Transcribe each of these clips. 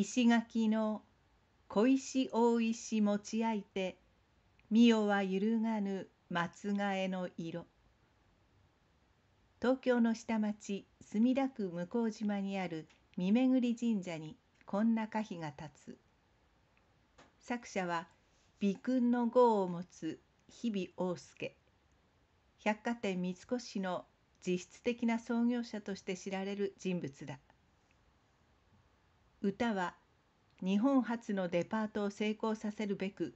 石垣の小石大石持ち相いてみよは揺るがぬ松替えの色東京の下町墨田区向島にある三巡神社にこんな歌碑が立つ作者は美君の号を持つ日々大介百貨店三越の実質的な創業者として知られる人物だ歌は日本初のデパートを成功させるべく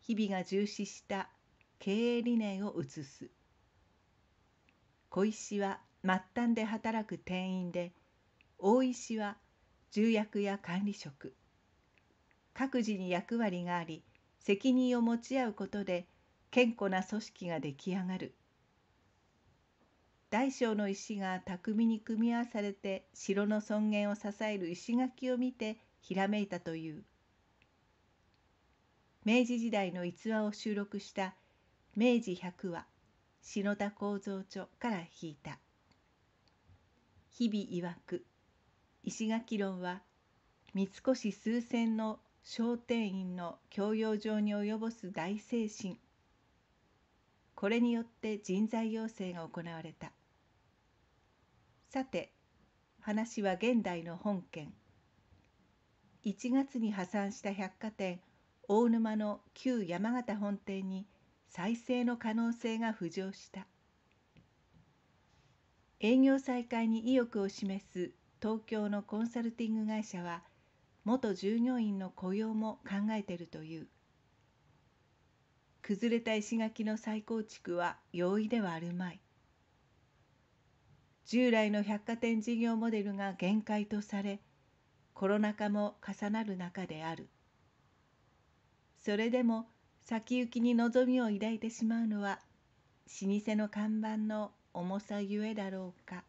日々が重視した経営理念を移す小石は末端で働く店員で大石は重役や管理職各自に役割があり責任を持ち合うことで健康な組織が出来上がる大小の石が巧みに組み合わされて城の尊厳を支える石垣を見てひらめいたという明治時代の逸話を収録した「明治百話篠田構造著」から引いた日々曰く石垣論は三越数千の商店員の教養上に及ぼす大精神これによって人材養成が行われたさて話は現代の本件1月に破産した百貨店大沼の旧山形本店に再生の可能性が浮上した営業再開に意欲を示す東京のコンサルティング会社は元従業員の雇用も考えているという崩れた石垣の再構築は容易ではあるまい従来の百貨店事業モデルが限界とされコロナ禍も重なる中であるそれでも先行きに望みを抱いてしまうのは老舗の看板の重さゆえだろうか